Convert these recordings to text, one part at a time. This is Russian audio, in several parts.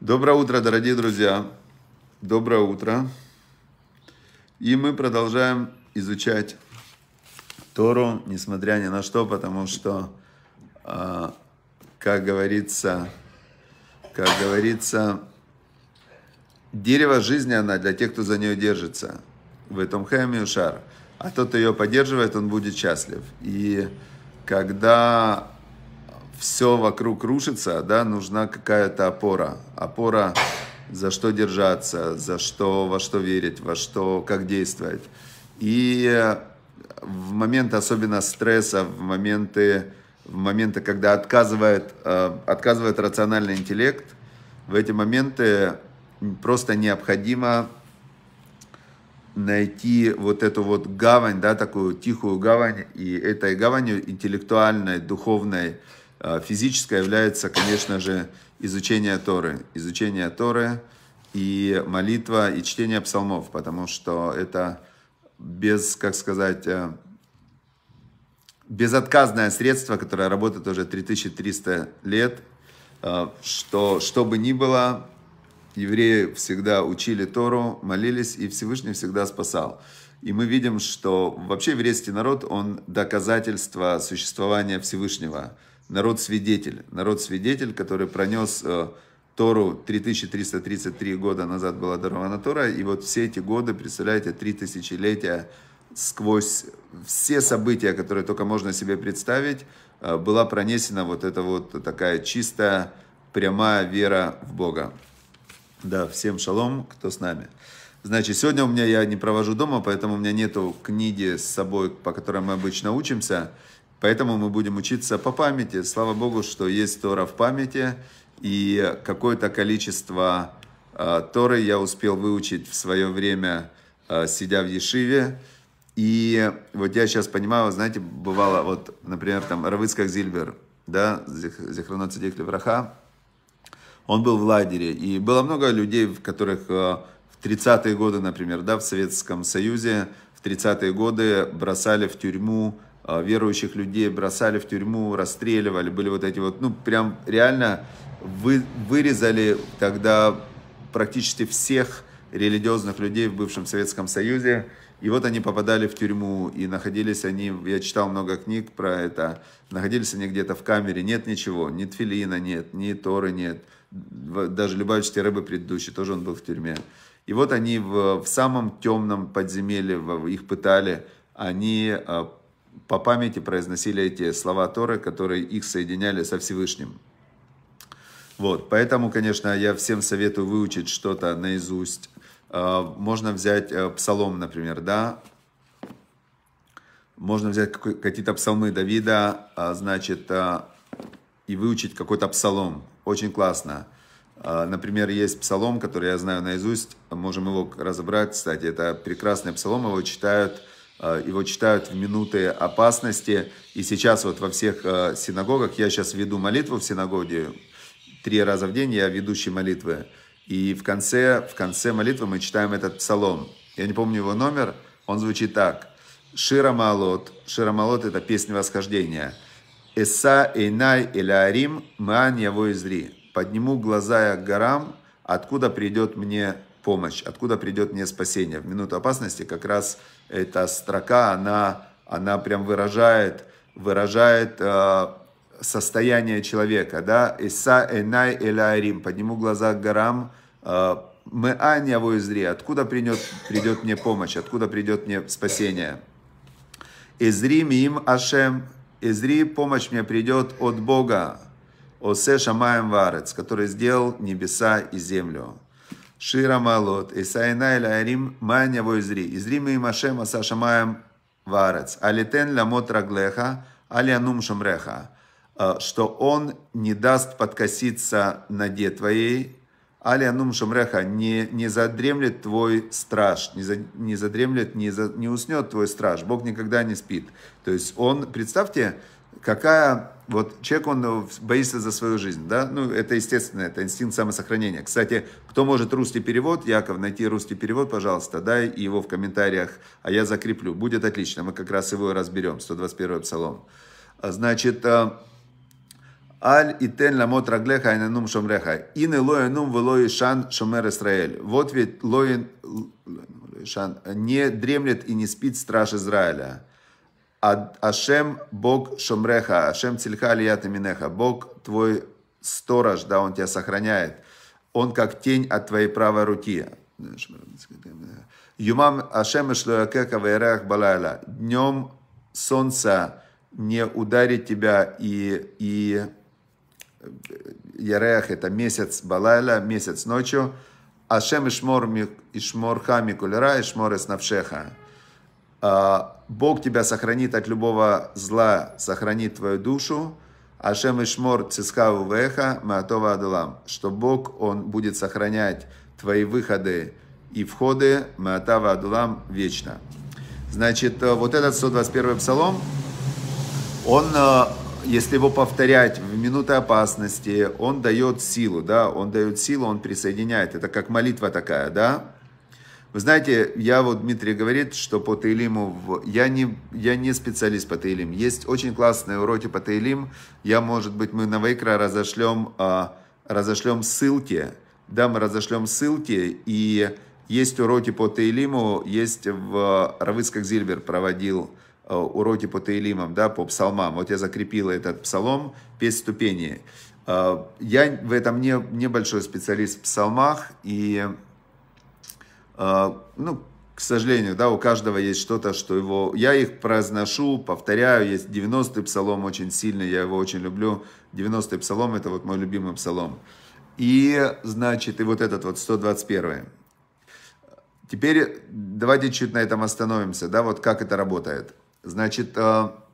Доброе утро, дорогие друзья. Доброе утро. И мы продолжаем изучать Тору, несмотря ни на что, потому что, а, как говорится, как говорится, дерево жизни она для тех, кто за нее держится. В этом хэме шар. А тот, кто ее поддерживает, он будет счастлив. И когда все вокруг рушится, да, нужна какая-то опора. Опора, за что держаться, за что, во что верить, во что, как действовать. И э, в моменты особенно стресса, в моменты, в моменты когда отказывает, э, отказывает рациональный интеллект, в эти моменты просто необходимо найти вот эту вот гавань, да, такую тихую гавань, и этой гаванью интеллектуальной, духовной, а, физическое является, конечно же, изучение Торы. Изучение Торы и молитва, и чтение псалмов, потому что это без, как сказать, э, безотказное средство, которое работает уже 3300 лет, э, что, что бы ни было, евреи всегда учили Тору, молились, и Всевышний всегда спасал. И мы видим, что вообще еврейский народ, он доказательство существования Всевышнего – народ-свидетель. Народ-свидетель, который пронес э, Тору 3333 года назад была дарована Тора, и вот все эти годы, представляете, три тысячелетия сквозь все события, которые только можно себе представить, э, была пронесена вот эта вот такая чистая, прямая вера в Бога. Да, всем шалом, кто с нами. Значит, сегодня у меня я не провожу дома, поэтому у меня нету книги с собой, по которой мы обычно учимся. Поэтому мы будем учиться по памяти. Слава Богу, что есть Тора в памяти, и какое-то количество э, Торы я успел выучить в свое время, э, сидя в Ешиве. И вот я сейчас понимаю, знаете, бывало, вот, например, там Равыцкак Зильбер, да, Зихронот Цедик Левраха, он был в лагере, и было много людей, в которых э, в 30-е годы, например, да, в Советском Союзе, в 30-е годы бросали в тюрьму а, верующих людей бросали в тюрьму, расстреливали, были вот эти вот, ну, прям реально вы, вырезали тогда практически всех религиозных людей в бывшем Советском Союзе. И вот они попадали в тюрьму, и находились они, я читал много книг про это, находились они где-то в камере, нет ничего, ни тфилина нет, ни торы нет, даже Любавичский рыбы предыдущий, тоже он был в тюрьме. И вот они в, в самом темном подземелье, в, их пытали, они а, по памяти произносили эти слова Торы, которые их соединяли со Всевышним. Вот, поэтому, конечно, я всем советую выучить что-то наизусть. А, можно взять э, псалом, например, да, можно взять какие-то псалмы Давида, а, значит, а, и выучить какой-то псалом. Очень классно. Например, есть псалом, который я знаю наизусть, можем его разобрать, кстати, это прекрасный псалом, его читают Э, его читают в минуты опасности. И сейчас вот во всех э, синагогах, я сейчас веду молитву в синагоге, три раза в день я ведущий молитвы. И в конце, в конце молитвы мы читаем этот псалом. Я не помню его номер, он звучит так. Ширамалот. Ширамалот – это песня восхождения. Эса эйнай элярим маан яво изри. Подниму глаза я к горам, откуда придет мне помощь, откуда придет мне спасение. В минуту опасности как раз эта строка, она, она прям выражает, выражает э, состояние человека, да, «Иса энай элярим», «Подниму глаза к горам», э, «Мы аня изри», а «Откуда придет, придет мне помощь», «Откуда придет мне спасение». «Изри мим ашем», «Изри, помощь мне придет от Бога», «Осе шамаем варец», который сделал небеса и землю. Шира Малот, Исайна Эль Арим, Майня Войзри, изрим и Машема Сашамаем Варец, Алитен Ламот Раглеха, Алианум Шамреха, э, что он не даст подкоситься ноге твоей, Алианум Шамреха, не, не задремлет твой страж, не, за, не задремлет, не, за, не уснет твой страж, Бог никогда не спит. То есть он, представьте, какая вот человек, он э, боится за свою жизнь, да, ну, это естественно, это инстинкт самосохранения. Кстати, кто может русский перевод, Яков, найти русский перевод, пожалуйста, дай его в комментариях, а я закреплю, будет отлично, мы как раз его разберем, 121 псалом. А, значит, э, Аль и тен ламот раглеха и нанум шомреха. И не лоенум Нум Велои шан шомер Исраэль. Вот ведь лоен шан не дремлет и не спит страж Израиля. Ашем Бог Шомреха, Ашем Цильха Алията Минеха, Бог твой сторож, да, он тебя сохраняет. Он как тень от твоей правой руки. Юмам Ашем Ишлоякека Вайрах Балайла. Днем солнца не ударит тебя и, и э, Ярех это месяц Балайла, месяц ночью. Ашем Ишмор Ишморха Микулера, Ишмор Эснавшеха. Ишмор а, Бог тебя сохранит от любого зла, сохранит твою душу. Ашем Ишмор Цискаву Веха Маатова Адалам. Что Бог, Он будет сохранять твои выходы и входы Маатава Адулам вечно. Значит, э, вот этот 121 псалом, он, э, если его повторять в минуты опасности, он дает силу, да, он дает силу, он присоединяет. Это как молитва такая, да. Вы знаете, я вот, Дмитрий говорит, что по Таилиму, я не, я не специалист по Таилим. Есть очень классные уроки по Таилим. Я, может быть, мы на Вейкра разошлем, а, разошлем ссылки. Да, мы разошлем ссылки. И есть уроки по Таилиму, есть в Равыцкак Зильбер проводил а, уроки по Таилимам, да, по псалмам. Вот я закрепил этот псалом «Песнь ступени». А, я в этом не небольшой специалист в псалмах, и а, ну, к сожалению, да, у каждого есть что-то, что его... Я их произношу, повторяю, есть 90-й псалом очень сильный, я его очень люблю. 90-й псалом – это вот мой любимый псалом. И, значит, и вот этот вот 121-й. Теперь давайте чуть на этом остановимся, да, вот как это работает. Значит, а,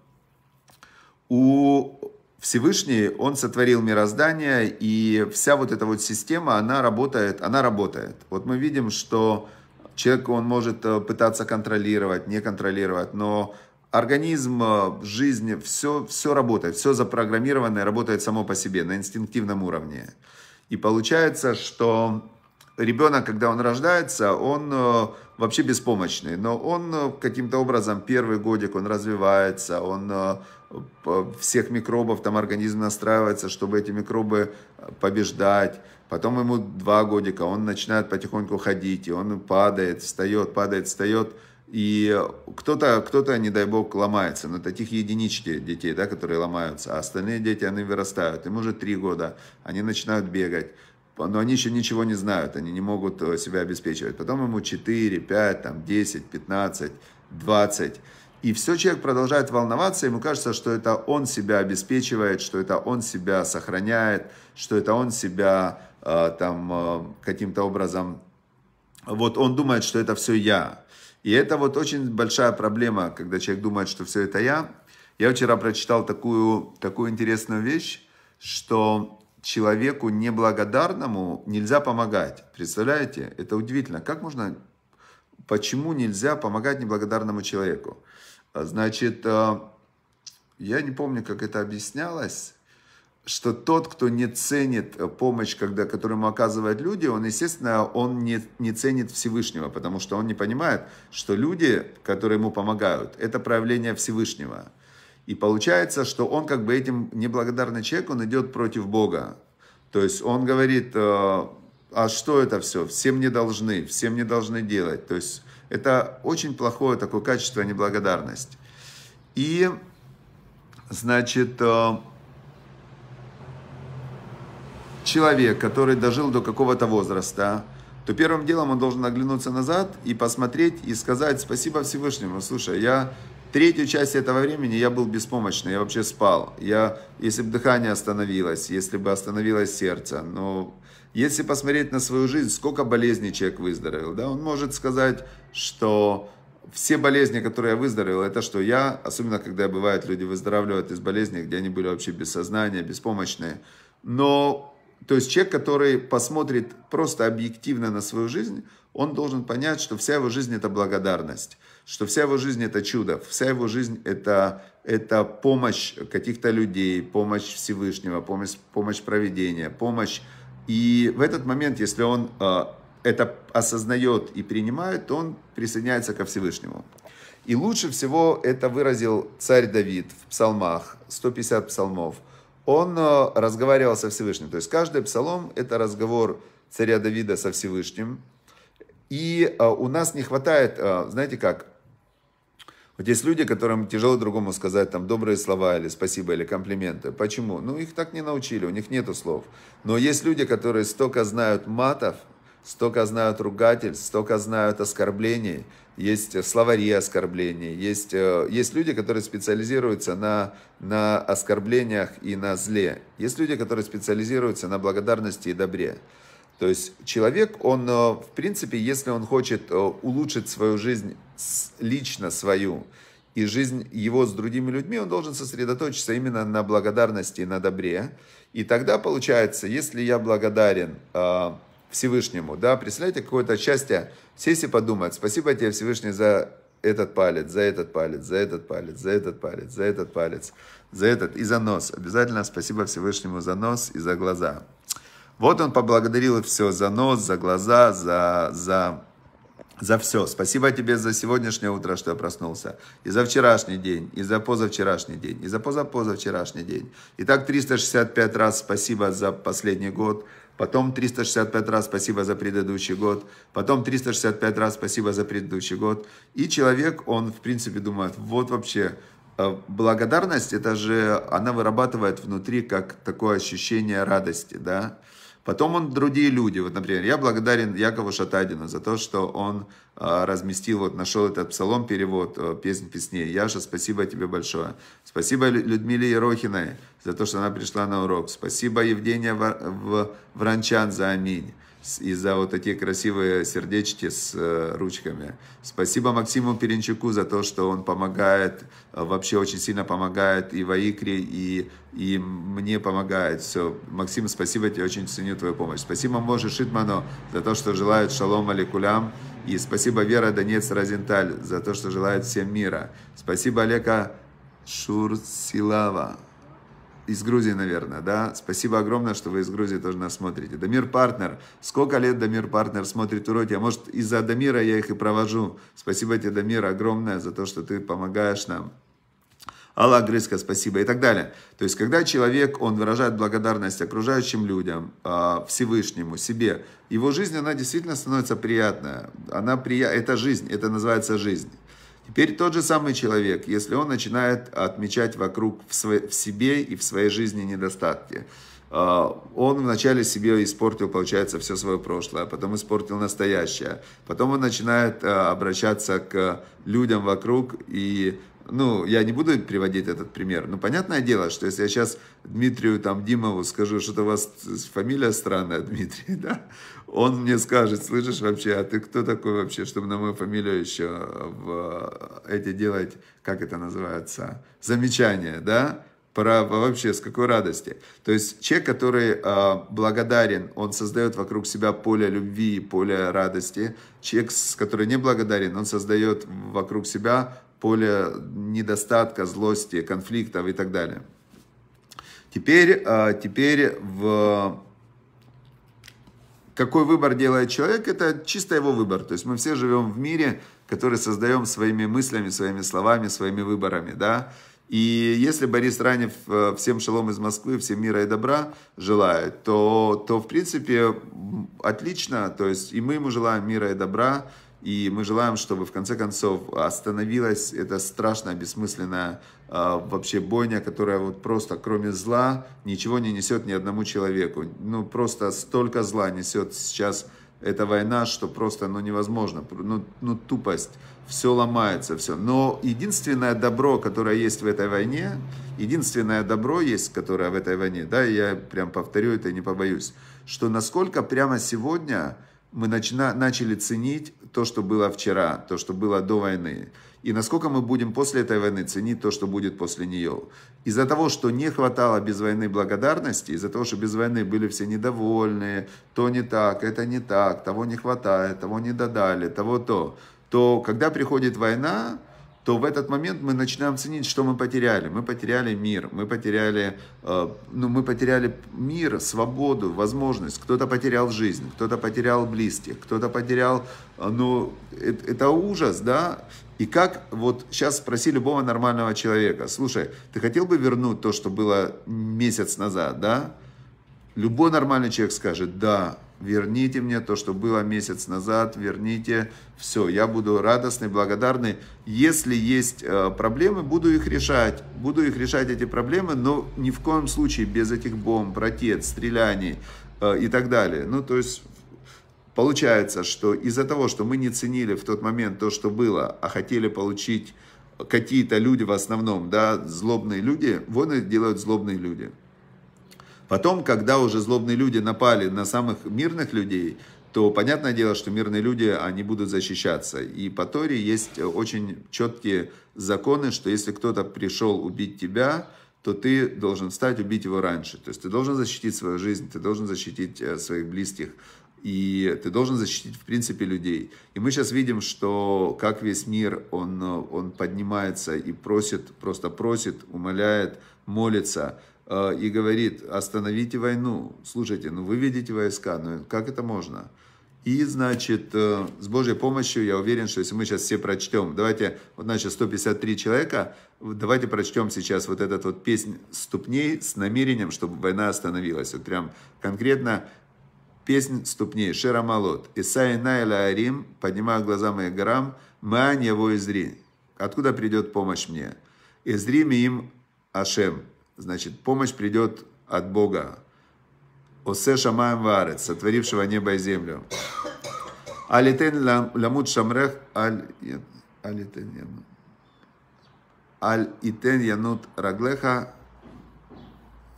у Всевышний, он сотворил мироздание, и вся вот эта вот система, она работает, она работает. Вот мы видим, что человек, он может э, пытаться контролировать, не контролировать, но организм, э, жизнь, все, все работает, все запрограммированное работает само по себе на инстинктивном уровне. И получается, что ребенок, когда он рождается, он э, вообще беспомощный, но он э, каким-то образом первый годик, он развивается, он э, всех микробов, там организм настраивается, чтобы эти микробы побеждать. Потом ему два годика, он начинает потихоньку ходить, и он падает, встает, падает, встает. И кто-то, кто-то, не дай бог, ломается. Но таких единички детей, да, которые ломаются. А остальные дети, они вырастают. Им уже три года. Они начинают бегать но они еще ничего не знают, они не могут э, себя обеспечивать. Потом ему 4, 5, там, 10, 15, 20. И все человек продолжает волноваться, ему кажется, что это он себя обеспечивает, что это он себя сохраняет, что это он себя э, там э, каким-то образом... Вот он думает, что это все я. И это вот очень большая проблема, когда человек думает, что все это я. Я вчера прочитал такую, такую интересную вещь, что человеку неблагодарному нельзя помогать. Представляете? Это удивительно. Как можно... Почему нельзя помогать неблагодарному человеку? А, значит, а, я не помню, как это объяснялось, что тот, кто не ценит э, помощь, когда, которую ему оказывают люди, он, естественно, он не, не ценит Всевышнего, потому что он не понимает, что люди, которые ему помогают, это проявление Всевышнего. И получается, что он как бы этим неблагодарный человек, он идет против Бога. То есть он говорит, э, а что это все? Всем не должны, всем не должны делать. То есть это очень плохое такое качество а неблагодарность. И, значит, э, человек, который дожил до какого-то возраста, то первым делом он должен оглянуться назад и посмотреть и сказать спасибо Всевышнему. Слушай, я Третью часть этого времени я был беспомощный, я вообще спал. Я, если бы дыхание остановилось, если бы остановилось сердце, но если посмотреть на свою жизнь, сколько болезней человек выздоровел, да, он может сказать, что все болезни, которые я выздоровел, это что я, особенно когда бывают люди выздоравливают из болезней, где они были вообще без сознания, беспомощные. Но то есть человек, который посмотрит просто объективно на свою жизнь, он должен понять, что вся его жизнь – это благодарность, что вся его жизнь – это чудо, вся его жизнь – это, это помощь каких-то людей, помощь Всевышнего, помощь, помощь проведения, помощь. И в этот момент, если он э, это осознает и принимает, то он присоединяется ко Всевышнему. И лучше всего это выразил царь Давид в псалмах, 150 псалмов – он э, разговаривал со Всевышним. То есть каждый псалом – это разговор царя Давида со Всевышним. И э, у нас не хватает, э, знаете как, вот есть люди, которым тяжело другому сказать там добрые слова или спасибо или комплименты. Почему? Ну, их так не научили, у них нету слов. Но есть люди, которые столько знают матов, столько знают ругательств, столько знают оскорблений – есть э, словари оскорблений, есть, э, есть люди, которые специализируются на, на оскорблениях и на зле, есть люди, которые специализируются на благодарности и добре. То есть человек, он, э, в принципе, если он хочет улучшить свою жизнь, лично свою, и жизнь его с другими людьми, он должен сосредоточиться именно на благодарности и на добре. И тогда получается, если я благодарен Всевышнему, да, представляете, какое-то счастье сесть и подумать, спасибо тебе, Всевышний, за этот палец, за этот палец, за этот палец, за этот палец, за этот палец, за этот и за нос. Обязательно спасибо Всевышнему за нос и за глаза. Вот он поблагодарил все за нос, за глаза, за, за, за все. Спасибо тебе за сегодняшнее утро, что я проснулся. И за вчерашний день, и за позавчерашний день, и за позапозавчерашний день. Итак, 365 раз спасибо за последний год, потом 365 раз спасибо за предыдущий год, потом 365 раз спасибо за предыдущий год. И человек, он, в принципе, думает, вот вообще, э, благодарность, это же, она вырабатывает внутри как такое ощущение радости, да, Потом он другие люди. Вот, например, я благодарен Якову Шатадину за то, что он а, разместил, вот нашел этот псалом, перевод э, «Песнь песней». Яша, спасибо тебе большое. Спасибо Людмиле Ерохиной за то, что она пришла на урок. Спасибо Евгения Вранчан за «Аминь» и за вот такие красивые сердечки с э, ручками. Спасибо Максиму Перенчуку за то, что он помогает, э, вообще очень сильно помогает и в ИКре и, и мне помогает. Все, Максим, спасибо тебе, очень ценю твою помощь. Спасибо Може Шитману за то, что желает шалом аликулям. И спасибо Вера Донец Розенталь за то, что желает всем мира. Спасибо Олега Шурсилава из Грузии, наверное, да? Спасибо огромное, что вы из Грузии тоже нас смотрите. Дамир Партнер. Сколько лет Дамир Партнер смотрит уроки? А может, из-за Дамира я их и провожу. Спасибо тебе, Дамир, огромное за то, что ты помогаешь нам. Алла Грызко, спасибо и так далее. То есть, когда человек, он выражает благодарность окружающим людям, а, Всевышнему, себе, его жизнь, она действительно становится приятная. Она прия... Это жизнь, это называется жизнь. Теперь тот же самый человек, если он начинает отмечать вокруг в, сво- в себе и в своей жизни недостатки, а, он вначале себе испортил, получается, все свое прошлое, потом испортил настоящее, потом он начинает а, обращаться к людям вокруг и ну, я не буду приводить этот пример, но понятное дело, что если я сейчас Дмитрию там Димову скажу, что-то у вас фамилия странная, Дмитрий, да, он мне скажет, слышишь вообще, а ты кто такой вообще, чтобы на мою фамилию еще в э, эти делать, как это называется, замечания, да, про вообще с какой радости. То есть человек, который э, благодарен, он создает вокруг себя поле любви, поле радости. Человек, который не благодарен, он создает вокруг себя поле недостатка, злости, конфликтов и так далее. Теперь, а, теперь в... какой выбор делает человек, это чисто его выбор. То есть мы все живем в мире, который создаем своими мыслями, своими словами, своими выборами. Да? И если Борис Ранев э, всем шалом из Москвы, всем мира и добра желает, то, то в принципе отлично, то есть и мы ему желаем мира и добра, и мы желаем, чтобы в конце концов остановилась эта страшная, бессмысленная э, вообще бойня, которая вот просто кроме зла ничего не несет ни одному человеку. Ну просто столько зла несет сейчас эта война, что просто ну, невозможно, ну, ну тупость, все ломается, все. Но единственное добро, которое есть в этой войне, единственное добро есть, которое в этой войне, да, я прям повторю это и не побоюсь, что насколько прямо сегодня мы начина, начали ценить то, что было вчера, то, что было до войны. И насколько мы будем после этой войны ценить то, что будет после нее. Из-за того, что не хватало без войны благодарности, из-за того, что без войны были все недовольные, то не так, это не так, того не хватает, того не додали, того то, то когда приходит война, то в этот момент мы начинаем ценить, что мы потеряли. Мы потеряли мир, мы потеряли, э, ну, мы потеряли мир, свободу, возможность. Кто-то потерял жизнь, кто-то потерял близких, кто-то потерял, э, ну, это, это ужас, да? И как, вот сейчас спроси любого нормального человека, слушай, ты хотел бы вернуть то, что было месяц назад, да? Любой нормальный человек скажет, да, верните мне то, что было месяц назад, верните все. Я буду радостный, благодарный. Если есть э, проблемы, буду их решать. Буду их решать эти проблемы, но ни в коем случае без этих бомб, ракет, стреляний э, и так далее. Ну, то есть... Получается, что из-за того, что мы не ценили в тот момент то, что было, а хотели получить какие-то люди в основном, да, злобные люди, Вот и делают злобные люди. Потом, когда уже злобные люди напали на самых мирных людей, то понятное дело, что мирные люди, они будут защищаться. И по Торе есть э, очень четкие законы, что если кто-то пришел убить тебя, то ты должен встать, убить его раньше. То есть ты должен защитить свою жизнь, ты должен защитить э, своих близких, и ты должен защитить, в принципе, людей. И мы сейчас видим, что как весь мир, он, э, он поднимается и просит, просто просит, умоляет, молится – Э, и говорит, остановите войну. Слушайте, ну вы видите войска, ну как это можно? И, значит, э, с Божьей помощью, я уверен, что если мы сейчас все прочтем, давайте, вот значит, 153 человека, давайте прочтем сейчас вот этот вот песнь ступней с намерением, чтобы война остановилась. Вот прям конкретно песнь ступней, Шерамалот. Исаи Найла Арим, поднимая глаза мои горам, Маань его изри. Откуда придет помощь мне? Изри им Ашем, Значит, помощь придет от Бога. Осе шамаем варет, сотворившего небо и землю. Алитен ламут шамрех, алитен янут. аль Янут Раглеха,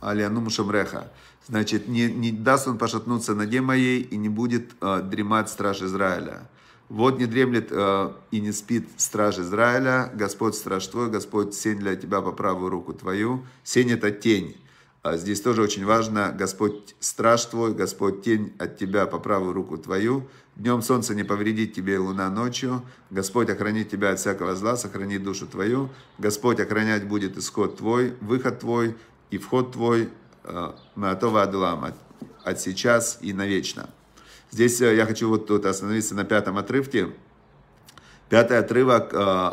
Аль-Янум Шамреха. Значит, не, не даст он пошатнуться ноге моей и не будет э, дремать страж Израиля. Вот не дремлет э, и не спит страж Израиля, Господь страж твой, Господь сень для тебя по правую руку твою. Сень это тень. А здесь тоже очень важно, Господь страж твой, Господь тень от тебя по правую руку твою. Днем солнце не повредит тебе и луна ночью. Господь охранит тебя от всякого зла, сохранит душу твою. Господь охранять будет исход твой, выход твой и вход твой. Э, Маатова Адулам от, от сейчас и навечно. Здесь э, я хочу вот тут остановиться на пятом отрывке. Пятый отрывок, э,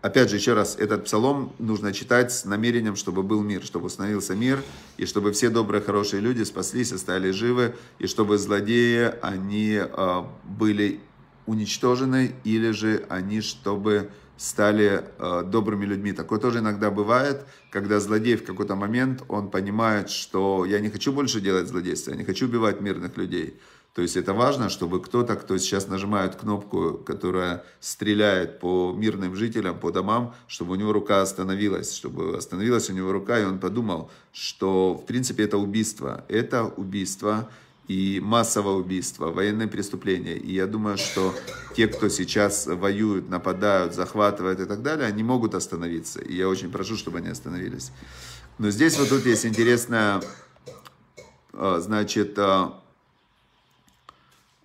опять же, еще раз, этот псалом нужно читать с намерением, чтобы был мир, чтобы установился мир, и чтобы все добрые, хорошие люди спаслись, остались живы, и чтобы злодеи, они э, были уничтожены, или же они, чтобы стали э, добрыми людьми. Такое тоже иногда бывает, когда злодей в какой-то момент, он понимает, что я не хочу больше делать злодейство, я не хочу убивать мирных людей. То есть это важно, чтобы кто-то, кто сейчас нажимает кнопку, которая стреляет по мирным жителям, по домам, чтобы у него рука остановилась, чтобы остановилась у него рука, и он подумал, что в принципе это убийство. Это убийство и массовое убийство, военное преступление. И я думаю, что те, кто сейчас воюют, нападают, захватывают и так далее, они могут остановиться. И я очень прошу, чтобы они остановились. Но здесь вот тут есть интересная, значит, а,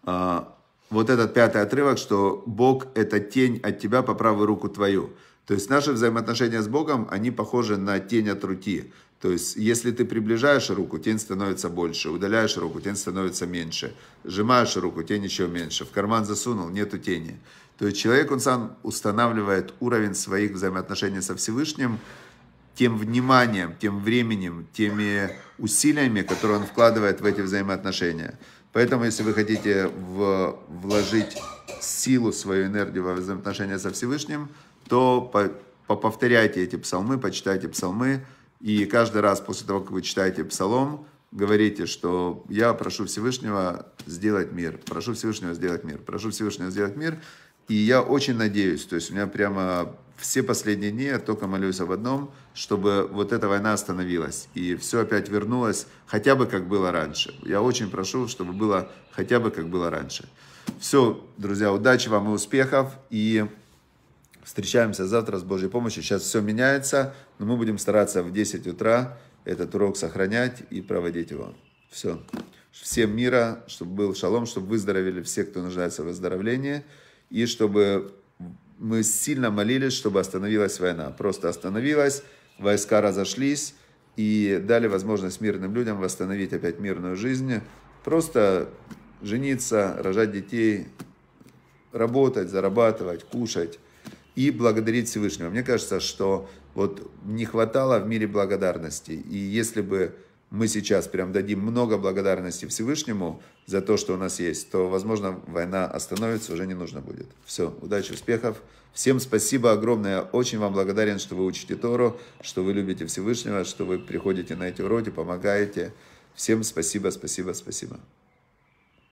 а, вот этот пятый отрывок, что Бог – это тень от тебя по правую руку твою. То есть наши взаимоотношения с Богом, они похожи на тень от руки. То есть, если ты приближаешь руку, тень становится больше, удаляешь руку, тень становится меньше, сжимаешь руку, тень еще меньше, в карман засунул, нету тени. То есть человек, он сам устанавливает уровень своих взаимоотношений со Всевышним тем вниманием, тем временем, теми усилиями, которые он вкладывает в эти взаимоотношения. Поэтому, если вы хотите в, вложить силу, свою энергию во взаимоотношения со Всевышним, то по, повторяйте эти псалмы, почитайте псалмы, и каждый раз после того, как вы читаете псалом, говорите, что я прошу Всевышнего сделать мир, прошу Всевышнего сделать мир, прошу Всевышнего сделать мир, и я очень надеюсь, то есть у меня прямо все последние дни я только молюсь об одном, чтобы вот эта война остановилась и все опять вернулось хотя бы как было раньше. Я очень прошу, чтобы было хотя бы как было раньше. Все, друзья, удачи вам и успехов. И встречаемся завтра с Божьей помощью. Сейчас все меняется, но мы будем стараться в 10 утра этот урок сохранять и проводить его. Все. Всем мира, чтобы был шалом, чтобы выздоровели все, кто нуждается в выздоровлении, и чтобы мы сильно молились, чтобы остановилась война. Просто остановилась, войска разошлись и дали возможность мирным людям восстановить опять мирную жизнь. Просто жениться, рожать детей, работать, зарабатывать, кушать и благодарить Всевышнего. Мне кажется, что вот не хватало в мире благодарности. И если бы мы сейчас прям дадим много благодарности Всевышнему за то, что у нас есть, то, возможно, война остановится, уже не нужно будет. Все, удачи, успехов. Всем спасибо огромное. очень вам благодарен, что вы учите Тору, что вы любите Всевышнего, что вы приходите на эти уроки, помогаете. Всем спасибо, спасибо, спасибо.